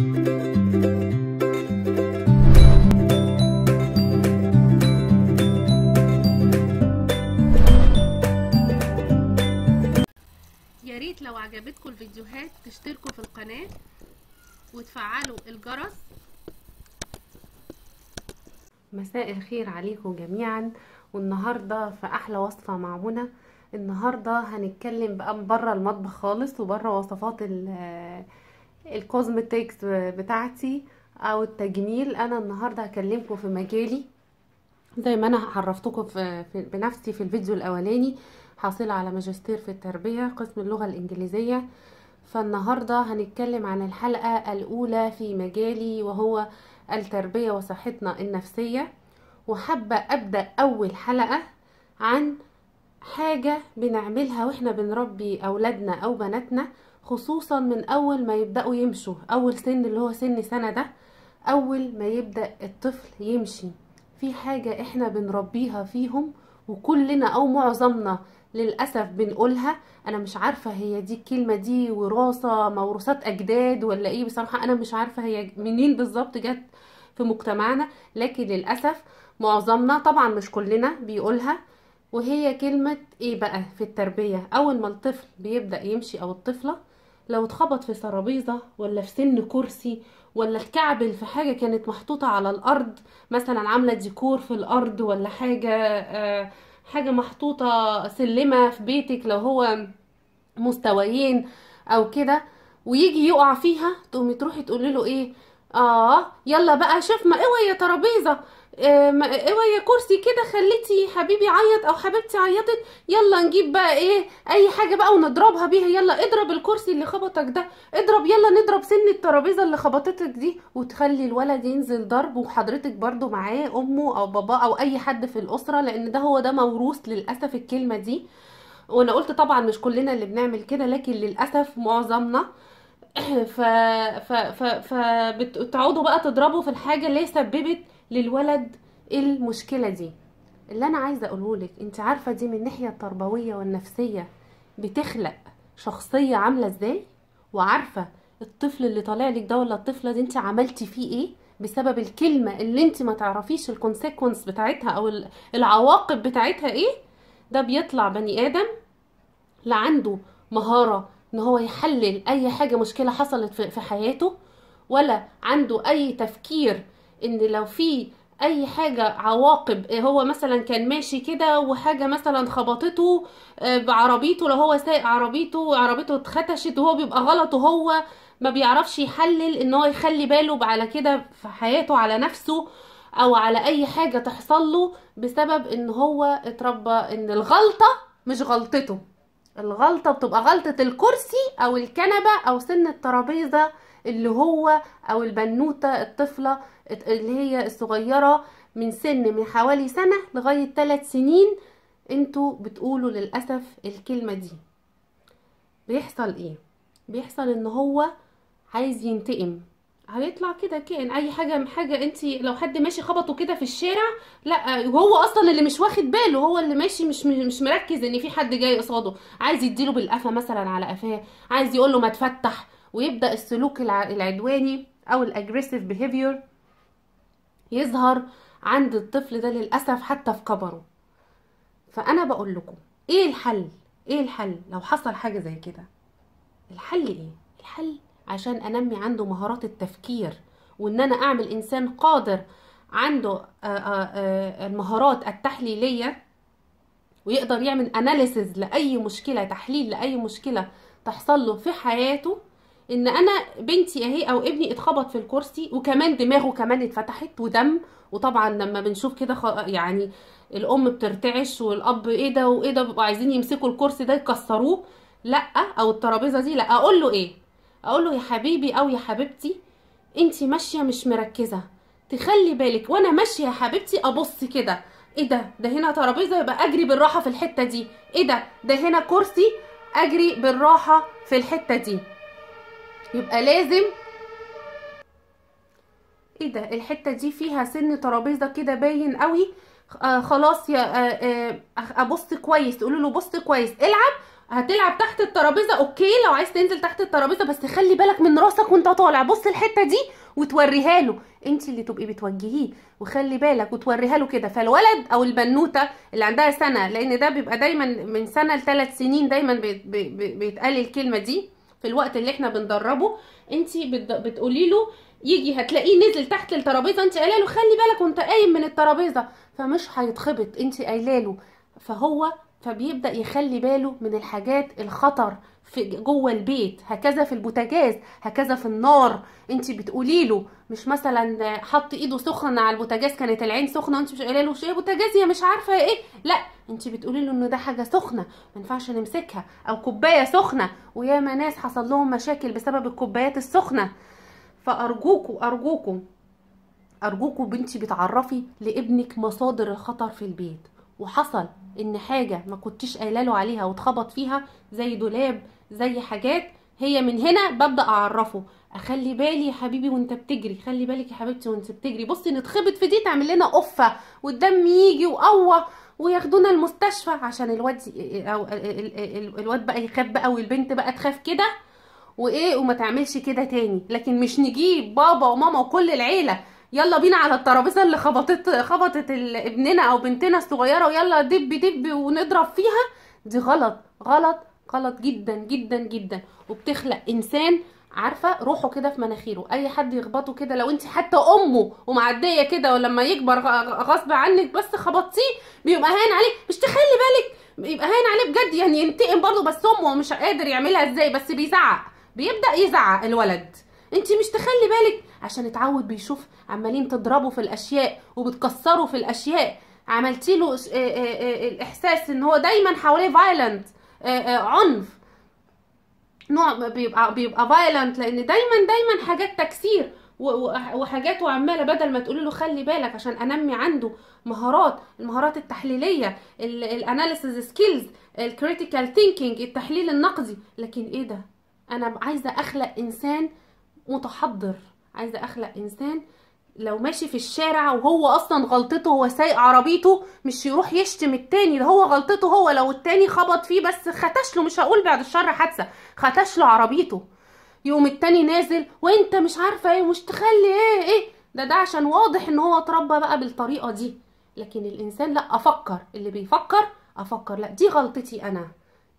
ياريت لو عجبتكم الفيديوهات تشتركوا في القناة وتفعلوا الجرس مساء الخير عليكم جميعا والنهاردة في أحلى وصفة مع منى النهاردة هنتكلم بقى بره المطبخ خالص وبره وصفات ال الكوزمتكس بتاعتي او التجميل انا النهارده هكلمكم في مجالي زي ما انا عرفتكم في بنفسي في الفيديو الاولاني حاصله على ماجستير في التربيه قسم اللغه الانجليزيه فالنهارده هنتكلم عن الحلقه الاولى في مجالي وهو التربيه وصحتنا النفسيه وحابه ابدا اول حلقه عن حاجه بنعملها واحنا بنربي اولادنا او بناتنا خصوصا من اول ما يبداوا يمشوا اول سن اللي هو سن سنه ده اول ما يبدا الطفل يمشي في حاجه احنا بنربيها فيهم وكلنا او معظمنا للاسف بنقولها انا مش عارفه هي دي الكلمه دي وراثه موروثات اجداد ولا ايه بصراحه انا مش عارفه هي منين بالظبط جت في مجتمعنا لكن للاسف معظمنا طبعا مش كلنا بيقولها وهي كلمه ايه بقى في التربيه اول ما الطفل بيبدا يمشي او الطفله لو اتخبط في ترابيزه ولا في سن كرسي ولا اتكعبل في حاجه كانت محطوطه على الارض مثلا عامله ديكور في الارض ولا حاجه آه، حاجه محطوطه سلمه في بيتك لو هو مستويين او كده ويجي يقع فيها تقومي تروحي تقولي له ايه اه يلا بقى شوف ما اوعي أيوة يا ترابيزه آه، اوعى يا كرسي كده خليتي حبيبي عيط او حبيبتي عيطت يلا نجيب بقى ايه اي حاجه بقى ونضربها بيها يلا اضرب الكرسي اللي خبطك ده اضرب يلا نضرب سن الترابيزه اللي خبطتك دي وتخلي الولد ينزل ضرب وحضرتك برده معاه امه او باباه او اي حد في الاسره لان ده هو ده موروث للاسف الكلمه دي وانا قلت طبعا مش كلنا اللي بنعمل كده لكن للاسف معظمنا ف ف ف ف... بقى تضربوا في الحاجه اللي سببت للولد المشكله دي اللي انا عايزه اقوله لك انت عارفه دي من الناحيه التربويه والنفسيه بتخلق شخصيه عامله ازاي وعارفه الطفل اللي طالع لك ده ولا الطفله دي انت عملتي فيه ايه بسبب الكلمه اللي انت ما تعرفيش الكونسيكونس بتاعتها او العواقب بتاعتها ايه ده بيطلع بني ادم لا عنده مهاره ان هو يحلل اي حاجه مشكله حصلت في حياته ولا عنده اي تفكير ان لو في اي حاجة عواقب إيه هو مثلا كان ماشي كده وحاجة مثلا خبطته بعربيته آه، لو هو سايق عربيته عربيته اتختشت وهو بيبقى غلط وهو ما بيعرفش يحلل ان هو يخلي باله على كده في حياته على نفسه او على اي حاجة تحصل له بسبب ان هو اتربى ان الغلطة مش غلطته الغلطة بتبقى غلطة الكرسي او الكنبة او سن الترابيزة اللي هو او البنوتة الطفلة اللي هي الصغيرة من سن من حوالي سنة لغاية ثلاث سنين انتوا بتقولوا للأسف الكلمة دي بيحصل ايه بيحصل ان هو عايز ينتقم هيطلع كده كائن اي حاجه حاجه انت لو حد ماشي خبطه كده في الشارع لا وهو اصلا اللي مش واخد باله هو اللي ماشي مش مش مركز ان في حد جاي قصاده عايز يديله بالقفا مثلا على قفاه عايز يقول له ما تفتح ويبدأ السلوك العدواني أو الأجريسيف بيهيفير يظهر عند الطفل ده للأسف حتى في كبره فأنا بقول لكم إيه الحل؟ إيه الحل لو حصل حاجة زي كده؟ الحل إيه؟ الحل عشان أنمي عنده مهارات التفكير وإن أنا أعمل إنسان قادر عنده المهارات التحليلية ويقدر يعمل أناليسز لأي مشكلة تحليل لأي مشكلة تحصل له في حياته ان انا بنتي اهي او ابني اتخبط في الكرسي وكمان دماغه كمان اتفتحت ودم وطبعا لما بنشوف كده يعني الام بترتعش والاب ايه ده وايه ده بيبقوا عايزين يمسكوا الكرسي ده يكسروه لا او الترابيزه دي لا اقول له ايه اقول له يا حبيبي او يا حبيبتي انت ماشيه مش مركزه تخلي بالك وانا ماشيه يا حبيبتي ابص كده ايه ده ده هنا ترابيزه يبقى اجري بالراحه في الحته دي ايه ده ده هنا كرسي اجري بالراحه في الحته دي يبقى لازم ايه ده الحته دي فيها سن ترابيزه كده باين قوي آه خلاص يا آه آه ابص كويس تقول له بص كويس العب هتلعب تحت الترابيزه اوكي لو عايز تنزل تحت الترابيزه بس خلي بالك من راسك وانت طالع بص الحته دي وتوريها له انت اللي تبقي بتوجهيه وخلي بالك وتوريها له كده فالولد او البنوته اللي عندها سنه لان ده بيبقى دايما من سنه لثلاث سنين دايما بيتقال الكلمه دي في الوقت اللي احنا بندربه انت بتقولي له يجي هتلاقيه نزل تحت الترابيزه انت قايله له خلي بالك وانت قايم من الترابيزه فمش هيتخبط انت قايله له فهو فبيبدا يخلي باله من الحاجات الخطر في جوه البيت هكذا في البوتاجاز هكذا في النار انت بتقولي له مش مثلا حط ايده سخنه على البوتاجاز كانت العين سخنه وانت مش قايله له ايه بوتاجاز هي مش عارفه ايه لا انت بتقولي له ان ده حاجه سخنه ما ينفعش نمسكها او كوبايه سخنه وياما ناس حصل لهم مشاكل بسبب الكوبايات السخنه فارجوكوا ارجوكوا ارجوكوا بنتي بتعرفي لابنك مصادر الخطر في البيت وحصل ان حاجه ما كنتش قايله له عليها واتخبط فيها زي دولاب زي حاجات هي من هنا ببدا اعرفه اخلي بالي يا حبيبي وانت بتجري خلي بالك يا حبيبتي وانت بتجري بصي نتخبط في دي تعمل لنا قفه والدم يجي وقوه وياخدونا المستشفى عشان الواد او الواد بقى يخاف بقى والبنت بقى تخاف كده وايه وما تعملش كده تاني لكن مش نجيب بابا وماما وكل العيله يلا بينا على الترابيزه اللي خبطت خبطت ابننا او بنتنا الصغيره ويلا دب دب ونضرب فيها دي غلط غلط غلط جدا جدا جدا وبتخلق انسان عارفه روحه كده في مناخيره اي حد يخبطه كده لو انت حتى امه ومعديه كده ولما يكبر غصب عنك بس خبطتيه بيبقى هان عليك مش تخلي بالك بيبقى هان عليه بجد يعني ينتقم برضه بس امه مش قادر يعملها ازاي بس بيزعق بيبدا يزعق الولد انت مش تخلي بالك عشان اتعود بيشوف عمالين تضربوا في الاشياء وبتكسروا في الاشياء عملتي له إيه- إيه- إيه- الاحساس ان هو دايما حواليه فايلنت عنف نوع بيبقى بيبقى فايلنت لان دايما دايما حاجات تكسير وحاجات وعماله بدل ما تقولي له خلي بالك عشان انمي عنده مهارات المهارات التحليليه الاناليسز سكيلز الكريتيكال ثينكينج التحليل النقدي لكن ايه ده انا عايزه اخلق انسان متحضر عايزه اخلق انسان لو ماشي في الشارع وهو اصلا غلطته هو سايق عربيته مش يروح يشتم التاني ده هو غلطته هو لو التاني خبط فيه بس ختش له مش هقول بعد الشر حادثه ختش له عربيته يوم التاني نازل وانت مش عارفه ايه مش تخلي ايه ايه ده ده عشان واضح ان هو اتربى بقى بالطريقه دي لكن الانسان لا افكر اللي بيفكر افكر لا دي غلطتي انا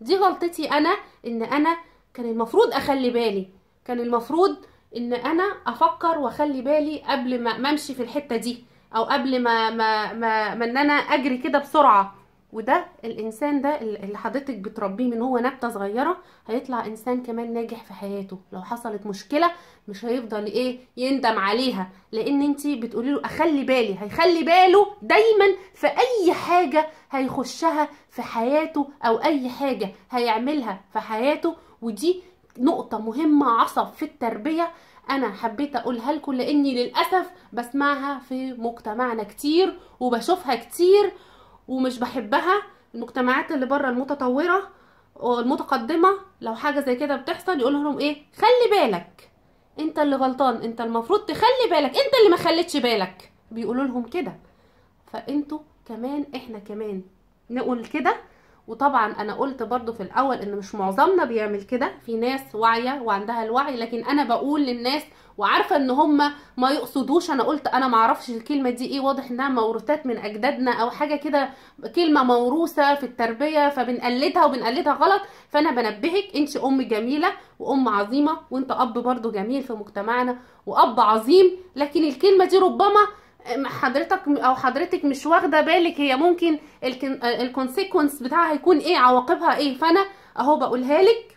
دي غلطتي انا ان انا كان المفروض اخلي بالي كان المفروض ان انا افكر واخلي بالي قبل ما امشي في الحته دي او قبل ما ما ما, ما ان انا اجري كده بسرعه وده الانسان ده اللي حضرتك بتربيه من هو نبته صغيره هيطلع انسان كمان ناجح في حياته لو حصلت مشكله مش هيفضل ايه يندم عليها لان انت بتقولي له اخلي بالي هيخلي باله دايما في اي حاجه هيخشها في حياته او اي حاجه هيعملها في حياته ودي نقطة مهمة عصب في التربية أنا حبيت أقولها لكم لأني للأسف بسمعها في مجتمعنا كتير وبشوفها كتير ومش بحبها المجتمعات اللي بره المتطورة والمتقدمة لو حاجة زي كده بتحصل يقول لهم إيه خلي بالك أنت اللي غلطان أنت المفروض تخلي بالك أنت اللي ما خليتش بالك بيقولوا لهم كده فأنتوا كمان إحنا كمان نقول كده وطبعا انا قلت برضو في الاول ان مش معظمنا بيعمل كده في ناس واعيه وعندها الوعي لكن انا بقول للناس وعارفه ان هم ما يقصدوش انا قلت انا ما اعرفش الكلمه دي ايه واضح انها موروثات من اجدادنا او حاجه كده كلمه موروثه في التربيه فبنقلدها وبنقلدها غلط فانا بنبهك انت ام جميله وام عظيمه وانت اب برضو جميل في مجتمعنا واب عظيم لكن الكلمه دي ربما حضرتك او حضرتك مش واخده بالك هي ممكن الكونسيكونس آه، بتاعها هيكون ايه عواقبها ايه فانا اهو بقولها لك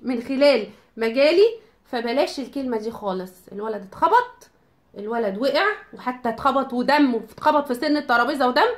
من خلال مجالي فبلاش الكلمه دي خالص الولد اتخبط الولد وقع وحتى اتخبط ودم واتخبط في سن الترابيزه ودم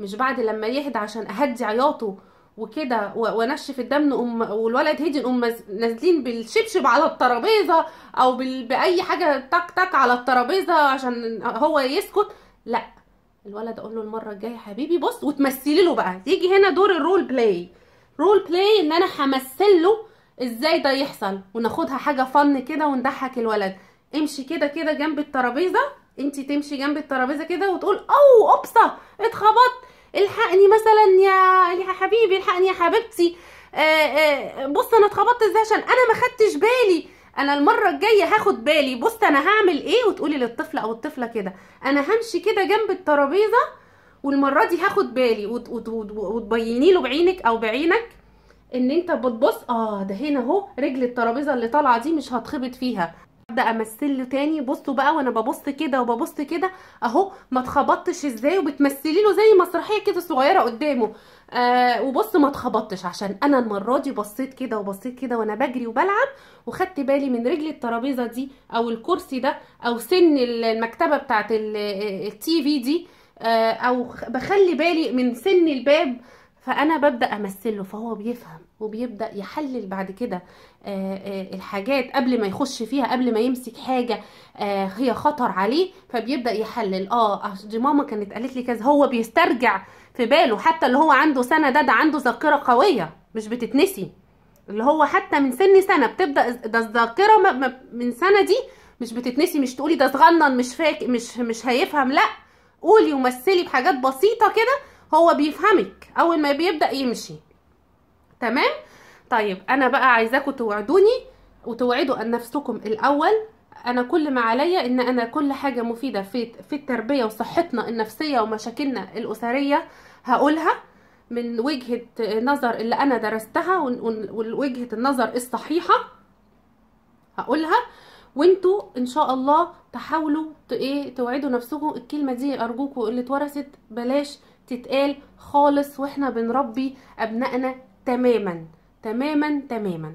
مش بعد لما يهدى عشان اهدي عياطه وكده وانشف الدم نقوم والولد هدي نقوم نازلين بالشبشب على الترابيزه او بال... باي حاجه تك تك على الترابيزه عشان هو يسكت لا الولد اقول له المره الجايه حبيبي بص وتمثلي له بقى يجي هنا دور الرول بلاي رول بلاي ان انا همثل له ازاي ده يحصل وناخدها حاجه فن كده ونضحك الولد امشي كده كده جنب الترابيزه انت تمشي جنب الترابيزه كده وتقول او اوبسا اتخبطت الحقني مثلا يا يا حبيبي الحقني يا حبيبتي آه، آه، بص انا اتخبطت ازاي عشان انا ما خدتش بالي انا المره الجايه هاخد بالي بص انا هعمل ايه وتقولي للطفل او الطفله كده انا همشي كده جنب الترابيزه والمره دي هاخد بالي وتبيني له بعينك او بعينك ان انت بتبص اه ده هنا اهو رجل الترابيزه اللي طالعه دي مش هتخبط فيها ابدا امثل له تاني بصوا بقى وانا ببص كده وببص كده اهو ما اتخبطتش ازاي وبتمثلي له زي مسرحيه كده صغيره قدامه آه وبص ما اتخبطتش عشان انا المره دي بصيت كده وبصيت كده وانا بجري وبلعب وخدت بالي من رجل الترابيزه دي او الكرسي ده او سن المكتبه بتاعه التي في دي آه او بخلي بالي من سن الباب فانا ببدا امثله فهو بيفهم وبيبدا يحلل بعد كده آه، آه، الحاجات قبل ما يخش فيها قبل ما يمسك حاجه آه، هي خطر عليه فبيبدا يحلل اه دي ماما كانت قالت لي كذا هو بيسترجع في باله حتى اللي هو عنده سنه ده ده عنده ذاكره قويه مش بتتنسي اللي هو حتى من سن سنه بتبدا ده الذاكره من سنه دي مش بتتنسي مش تقولي ده صغنن مش فاكر مش مش هيفهم لا قولي ومثلي بحاجات بسيطه كده هو بيفهمك اول ما بيبدا يمشي تمام طيب انا بقى عايزاكم توعدوني وتوعدوا نفسكم الاول انا كل ما عليا ان انا كل حاجه مفيده في في التربيه وصحتنا النفسيه ومشاكلنا الاسريه هقولها من وجهه نظر اللي انا درستها ووجهه النظر الصحيحه هقولها وانتوا ان شاء الله تحاولوا ايه توعدوا نفسكم الكلمه دي ارجوكم اللي اتورثت بلاش تتقال خالص واحنا بنربي ابنائنا تماما تماما تماما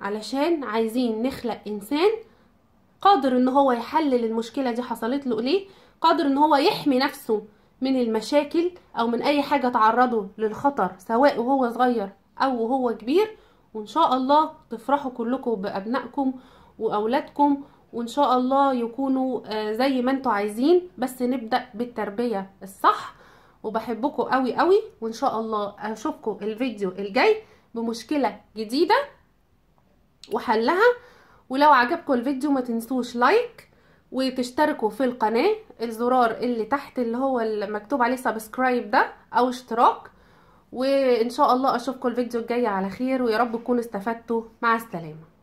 علشان عايزين نخلق انسان قادر ان هو يحلل المشكله دي حصلت له ليه قادر ان هو يحمي نفسه من المشاكل او من اي حاجه تعرضه للخطر سواء وهو صغير او وهو كبير وان شاء الله تفرحوا كلكم بابنائكم واولادكم وان شاء الله يكونوا آه، زي ما انتوا عايزين بس نبدا بالتربيه الصح وبحبكم قوي قوي وان شاء الله اشوفكم الفيديو الجاي بمشكله جديده وحلها ولو عجبكم الفيديو ما تنسوش لايك وتشتركوا في القناه الزرار اللي تحت اللي هو المكتوب عليه سبسكرايب ده او اشتراك وان شاء الله اشوفكم الفيديو الجاي على خير ويا رب تكونوا استفدتوا مع السلامه